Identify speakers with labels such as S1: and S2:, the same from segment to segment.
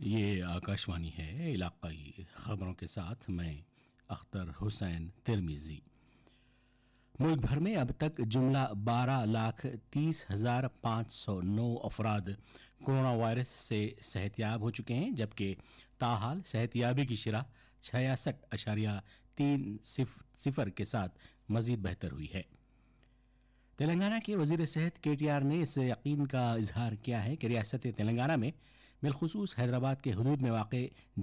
S1: ये आकाशवाणी है इलाकाई खबरों के साथ मैं अख्तर हुसैन तिरमिजी मुल्क भर में अब तक जुमला बारह लाख तीस हजार पाँच सौ नौ अफराद कोरोना वायरस से सेहतियाब हो चुके हैं जबकि ताहाल सेहतियाबी की शरह छियासठ अशारिया तीन सिफर के साथ मजीद बेहतर हुई है तेलंगाना के वजीर सेहत के टी आर ने इस यकीन का इजहार किया है कि रियासत तेलंगाना में बिलखसूस हैदराबाद के हदूद में वाक़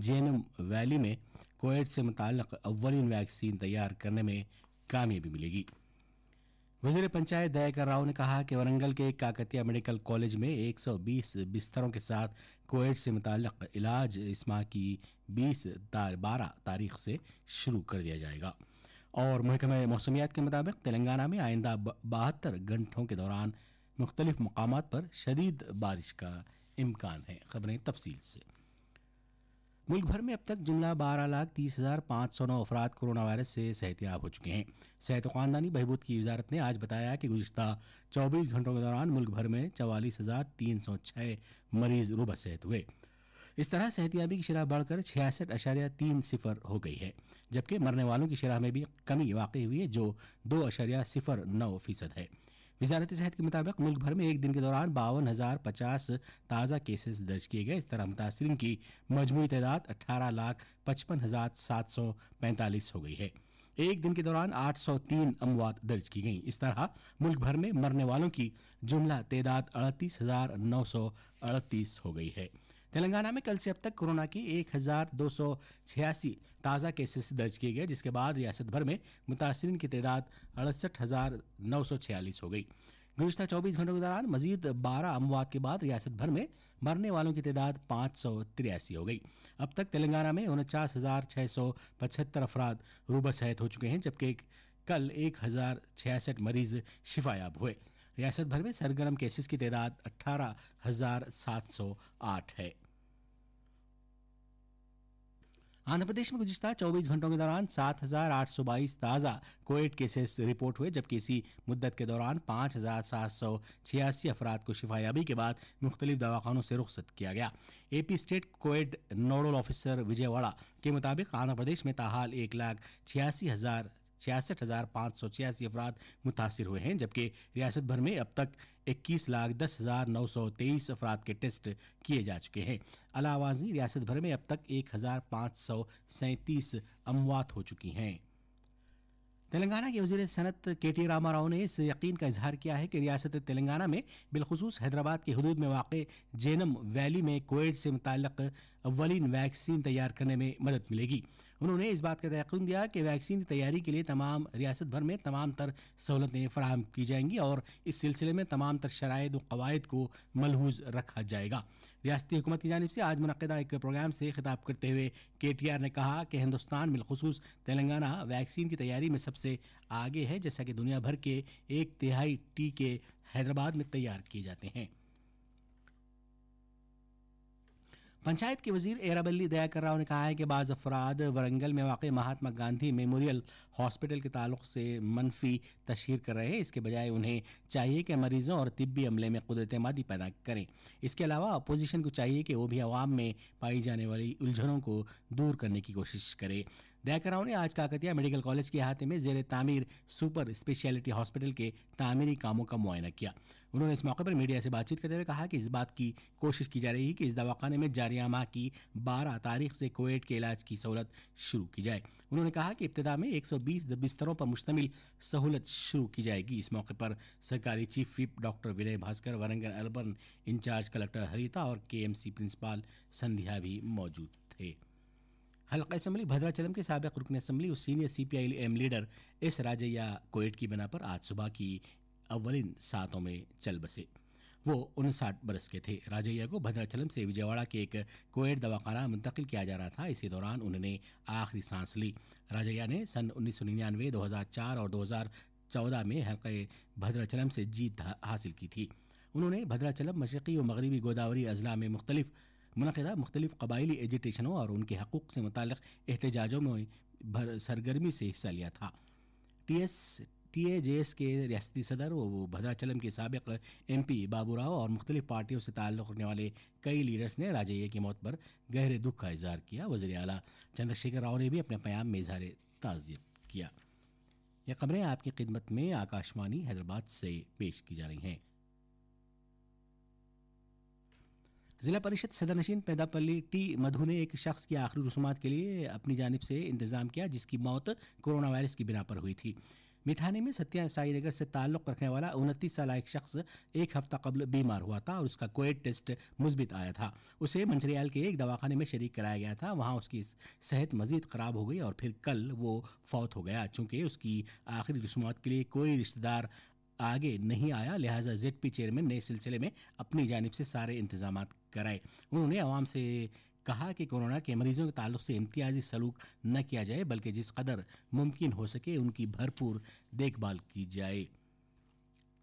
S1: जेनम वैली में कोविड से मुतल अव्वलिन वैक्सीन तैयार करने में कामयाबी मिलेगी वजीर पंचायत दयाकर राव ने कहा कि वरंगल के काकतिया मेडिकल कॉलेज में 120 बिस्तरों के साथ कोविड से मुतल इलाज इस माह की 20 तार बारह तारीख से शुरू कर दिया जाएगा और महकमे मौसमियात के मुताबिक तेलंगाना में आइंदा बहत्तर घंटों के दौरान मुख्तलिफ मकाम पर शदीद बारिश का इम्कान है खबरें तफसील से मुल्क भर में अब तक जुमला बारह लाख तीस हज़ार पाँच सौ नौ अफराद कोरोना वायरस से सेहतियाब हो चुके हैं सेहत खानदानी बहबूद की वजारत ने आज बताया कि गुजशत चौबीस घंटों के दौरान मुल्क भर में चवालीस हज़ार तीन सौ छः मरीज रुबा सेहत हुए इस तरह सेहतियाबी की शरह बढ़कर छियासठ अशारिया तीन सिफर हो गई है जबकि मरने वालों की शराह में भी कमी वाकई हुई है जो दो अशारिया सिफर नौ फीसद है वजारत सेहत के मुताबिक मुल्क भर में एक दिन के दौरान बावन हज़ार पचास ताज़ा केसेस दर्ज किए गए इस तरह मुतासरी की मजमू तदाद अट्ठारह लाख पचपन हज़ार सात सौ पैंतालीस हो गई है एक दिन के दौरान 803 अमवात दर्ज की गई इस तरह मुल्क भर में मरने वालों की जुमला तदाद अड़तीस हो गई है तेलंगाना में कल से अब तक कोरोना की एक ताज़ा केसेस दर्ज किए गए जिसके बाद रियासत भर में मुतासरीन की तादाद अड़सठ हो गई गुजत 24 घंटों के दौरान मजीद 12 अमवात के बाद रियासत भर में मरने वालों की तादाद पाँच हो गई अब तक तेलंगाना में उनचास हजार छः सौ पचहत्तर अफराद रूबर सहित हो चुके हैं जबकि कल एक हजार छियासठ मरीज शिफायाब हुए रियासत भर में सरगर्म केसेस की तादाद अट्ठारह हजार सात सौ आठ है आंध्र प्रदेश में गुजशत 24 घंटों के दौरान 7,822 ताज़ा कोविड केसेस रिपोर्ट हुए जबकि इसी मुद्दत के दौरान पाँच हज़ार सात सौ छियासी अफराद को शिफायाबी के बाद मुख्तलिफ दवाखानों से रुखसत किया गया A P state Covid nodal officer Vijayawada के मुताबिक आंध्र प्रदेश में ताहाल एक लाख छियासी हज़ार छियासठ हजार पाँच सौ छियासी अफराद मुतासर हुए हैं जबकि रियासत भर में अब तक इक्कीस लाख दस हजार नौ सौ तेईस अफराद के टेस्ट किए जा चुके हैं अलावाजी रियासत भर में अब तक एक हजार पाँच सौ सैंतीस अमवात हो चुकी हैं तेलंगाना के वजीर सनत के टी रामा राव ने इस यकीन का इजहार किया है कि रियासत तेलंगाना में बिलखसूस हैदराबाद के हदूद में वाक़ जेनम वैली में कोविड से मुतक अवलिन वैक्सीन तैयार करने में मदद मिलेगी उन्होंने इस बात का तयन दिया कि वैक्सीन की तैयारी के लिए तमाम रियासत भर में तमाम तर सहूलतें फराहम की जाएंगी और इस सिलसिले में तमाम तर शराय व कवायद को मलहूज रखा जाएगा रियाती हुकूमत की जानब से आज मनदा एक प्रोग्राम से खिताब करते हुए के टी आर ने कहा कि हिंदुस्तान बिलखसूस तेलंगाना वैक्सीन की तैयारी में सबसे आगे है जैसा कि दुनिया भर के एक तिहाई टीके हैदराबाद में तैयार किए जाते हैं पंचायत के वजीर एराबल्ली दयाकर राव ने कहा है कि बाज़ अफराद वरंगल में वाक़ महात्मा गांधी मेमोरियल हॉस्पिटल के ताल्लुक से मनफी तशहर कर रहे हैं इसके बजाय उन्हें चाहिए कि मरीजों और तिबी अमले में कुदरत पैदा करें इसके अलावा अपोजिशन को चाहिए कि वो भी आवाम में पाई जाने वाली उलझनों को दूर करने की कोशिश करे दयाकराओं ने आज काकतिया मेडिकल कॉलेज के अहाते में जेर तामीर सुपर स्पेशलिटी हॉस्पिटल के तामीरी कामों का मुआयना किया उन्होंने इस मौके पर मीडिया से बातचीत करते हुए कहा कि इस बात की कोशिश की जा रही है कि इस दवाखाने में जारिया माह की बारह तारीख से कोविड के इलाज की सहूलत शुरू की जाए उन्होंने कहा कि इब्तदा में एक बिस्तरों पर मुश्तमिल सहूलत शुरू की जाएगी इस मौके पर सरकारी chief whip doctor Vinay Bhaskar Warangal Urban in-charge collector Haritha और के प्रिंसिपाल संध्या भी मौजूद थे हल्का असम्बली भद्राचलम के सबक रुकन असम्बली और senior C P I M leader S Rajaiah कोएट की बिना पर आज सुबह की अव्वलिन सातों में चल बसे वो उनसाठ बरस के थे राजैया को भद्राचलम से विजयवाड़ा के एक कोएड दवाखाना मुंतकिल किया जा रहा था इसी दौरान उन्होंने आखिरी सांस ली राजैया ने सन उन्नीस सौ निन्यानवे दो हज़ार चार और दो हज़ार चौदह में हल्के भद्राचलम से जीत हासिल की थी उन्होंने भद्राचलम मशरकी और मगरबी गोदावरी अजला में मुख्तलिफ मनदा मुख्तलिफ कबाइली एजुटेशनों और उनके हकूक़ से मुतल एहतजाजों में भर सरगर्मी से हिस्सा लिया था T S T A J S के रियाती सदर व भद्राचलम के सबक एम पी बाबू राव और मुख्तलिफ पार्टियों से ताल्लुक़ रखने वाले कई लीडर्स ने राजैया की मौत पर गहरे दुख का इजहार किया वजी अला चंद्रशेखर राव ने भी अपने प्याम में इजहार ताज़ियत किया ये खबरें आपकी खिदमत में आकाशवाणी हैदराबाद से पेश की जा रही हैं जिला परिषद सदर नशीन पैदापल्ली टी मधु ने एक शख्स की आखिरी रसूमात के लिए अपनी जानब से इंतजाम किया जिसकी मौत कोरोना वायरस की बिना पर हुई थी मिथानी में सत्या साई नगर से ताल्लुक़ रखने वाला उनतीस साल एक शख्स एक हफ्ता कबल बीमार हुआ था और उसका कोविड टेस्ट मुस्बित आया था उसे मंचरियाल के एक दवाखाने में शरीक कराया गया था वहाँ उसकी सेहत मजीद ख़राब हो गई और फिर कल वो फौत हो गया चूँकि उसकी आखिरी रसूमात के लिए कोई रिश्तेदार आगे नहीं आया लिहाजा जेड पी चेयरमैन ने इस सिलसिले में अपनी जानब से सारे इंतजाम कराए उन्होंने आवाम से कहा कि कोरोना के मरीजों के ताल्लुक से इम्तियाजी सलूक न किया जाए बल्कि जिस कदर मुमकिन हो सके उनकी भरपूर देखभाल की जाए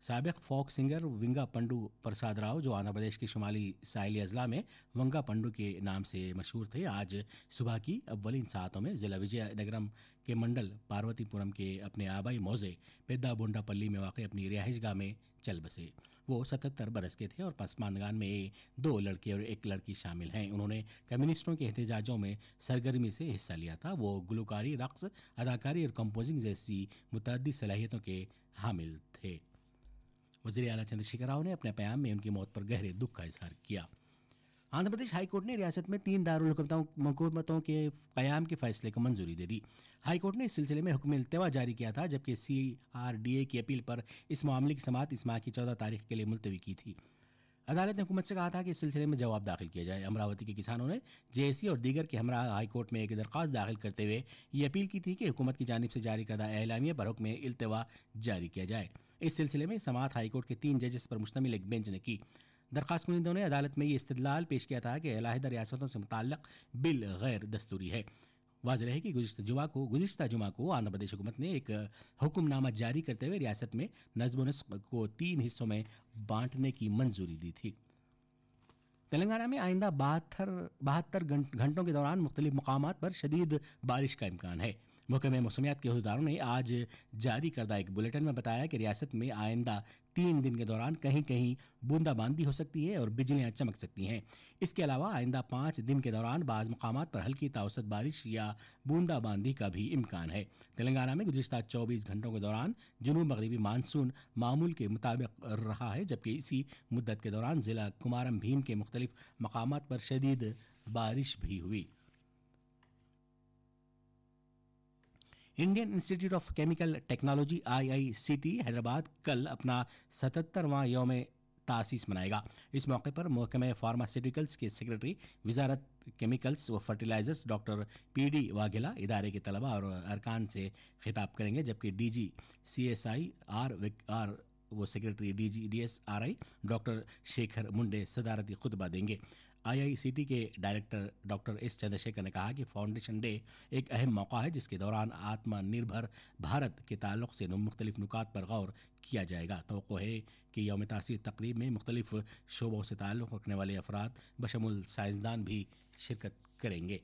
S1: सबक फोक सिंगर विंगा पंडू प्रसाद राव जो आंध्र प्रदेश के शुमाली साहिली अजला में वंगा पंडू के नाम से मशहूर थे आज सुबह की अव्वलिन सातों में जिला विजय नगरम के मंडल पार्वतीपुरम के अपने आबाई मौजे पेद्दा बोंडापल्ली में वाक़ अपनी रिहाइश गाह में चल बसे वो सतहत्तर बरस के थे और पसमानगान में दो लड़के और एक लड़की शामिल हैं उन्होंने कम्युनिस्टों के एहतजाजों में सरगर्मी से हिस्सा लिया था वो गुलकारी रक्स अदाकारी और कंपोजिंग जैसी मुतदी सलाहियतों के हामिल थे वजीर अला चंद्रशेखर राव ने अपने प्याम में उनकी मौत पर गहरे दुख का इजहार किया आंध्र प्रदेश हाईकोर्ट ने रियासत में तीन दारकूमतों के क्याम के फैसले को मंजूरी दे दी हाईकोर्ट ने इस सिलसिले में हुक्म अल्तवा जारी किया था जबकि सी आर डी ए की अपील पर इस मामले की समात इस माह की चौदह तारीख के लिए मुलतवी की थी अदालत ने हुकूमत से कहा था कि इस सिलसिले में जवाब दाखिल किया जाए अमरावती के किसानों ने जेएसी और दीगर के हमरा हाईकोर्ट में एक दरख्वास्त दाखिल करते हुए ये अपील की थी कि हुकूमत की जानब से जारी करदा एलामिया पर हुक्म अल्तवा जारी किया जाए इस सिलसिले में समात हाईकोर्ट के तीन जजेस पर मुश्तमिल एक बेंच ने की दरखास्त कुनिंदों ने अदालत में ये इस्तलाल पेश किया था कि अलाहदा रियासतों से मुतक बिल गैर दस्तूरी है वाज है कि गुजशत जुमा को गुजशत जुमा को आंध्र प्रदेश हुकूमत ने एक हुक्मनामा जारी करते हुए रियासत में नजब नस्ब को तीन हिस्सों में बांटने की मंजूरी दी थी तेलंगाना में आइंदा बहत्तर बहत्तर घंटों के दौरान मुख्तलिफ मकाम पर शदीद बारिश का इम्कान है महकमे मौसमियात के अहदेदारों ने आज जारी करदा एक बुलेटिन में बताया कि रियासत में आइंदा तीन दिन के दौरान कहीं कहीं बूंदाबांदी हो सकती है और बिजलियां चमक सकती हैं इसके अलावा आइंदा पाँच दिन के दौरान बाज मकाम पर हल्की तावसत बारिश या बूंदाबांदी का भी इम्कान है तेलंगाना में गुजशत चौबीस घंटों के दौरान जुनूब मगरबी मानसून मामूल के मुताबिक रहा है जबकि इसी मुद्दत के दौरान जिला कुमारम भीम के मुख्तलिफ मकाम पर शदीद बारिश भी हुई Indian Institute of Chemical Technology IICT Hyderabad कल अपना सतहत्तरवां योम तासीस मनाएगा इस मौके पर महकमे फार्मास्यूटिकल्स के सेक्रेटरी वजारत केमिकल्स व fertilisers doctor P D Vaghela इदारे के तलबा और अरकान से खिताब करेंगे जबकि D G C S I R आर वो secretary R I doctor Shekhar Munde सदारती खुतबा देंगे आईआईसीटी के डायरेक्टर डॉक्टर एस चंद्रशेखर ने कहा कि फाउंडेशन डे एक अहम मौका है जिसके दौरान आत्मनिर्भर भारत के ताल्लुक से मुख्तलिफ नुकात पर गौर किया जाएगा तो है कि योम तासीर तकरीब में मुख्तलिफ शोबों से ताल्लुक़ रखने वाले अफराद बशमुल साइंसदान भी शिरकत करेंगे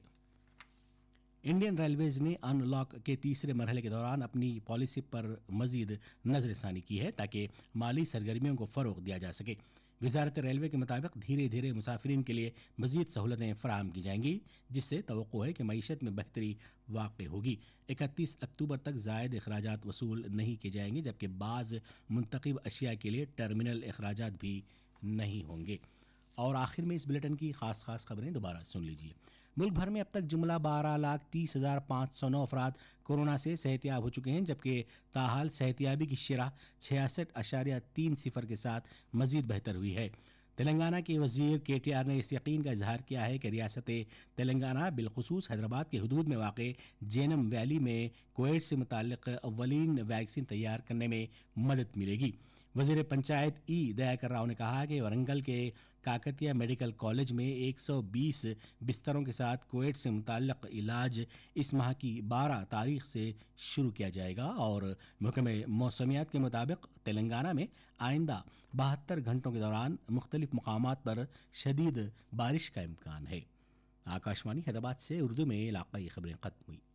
S1: इंडियन रेलवेज ने अनलॉक के तीसरे मरहले के दौरान अपनी पॉलिसी पर मजीद नजरसानी की है ताकि माली सरगर्मियों को फ़रोग दिया जा सके वजारत रेलवे के मुताबिक धीरे धीरे मुसाफरीन के लिए मजीद सहूलतें फराहम की जाएंगी जिससे तो है कि मीशत में बेहतरी वाक़ होगी इकतीस अक्टूबर तक जायद अखराज वसूल नहीं किए जाएंगे जबकि बाज़ मंतखब अशिया के लिए टर्मिनल अखराज भी नहीं होंगे और आखिर में इस बुलेटिन की ख़ास ख़ास खबरें दोबारा सुन लीजिए मुल्क भर में अब तक जुमला बारह लाख तीस हज़ार पाँच सौ नौ अफराद कोरोना से सेहतियाब हो चुके हैं जबकि ताहाल सेहतियाबी की शरह छियासठ अशारिया तीन सिफर के साथ मजीद बेहतर हुई है तेलंगाना के वजीर के टी आर ने इस यकीन का इजहार किया है कि रियासत तेलंगाना बिलखसूस हैदराबाद के हदूद में वाक़ जेनम वैली में कोविड से मुतल अवलिन वैक्सीन तैयार करने में मदद मिलेगी वजीर पंचायत ई दयाकर राव ने कहा कि वरंगल के काकतिया मेडिकल कॉलेज में 120 बिस्तरों के साथ कोविड से मुतक इलाज इस माह की 12 तारीख से शुरू किया जाएगा और महकमे मौसमियात के मुताबिक तेलंगाना में आइंदा बहत्तर घंटों के दौरान मुख्तलिफ मकाम पर शदीद बारिश का इम्कान है आकाशवाणी हैदराबाद से उर्दू में इलाकई खबरें खत्म हुई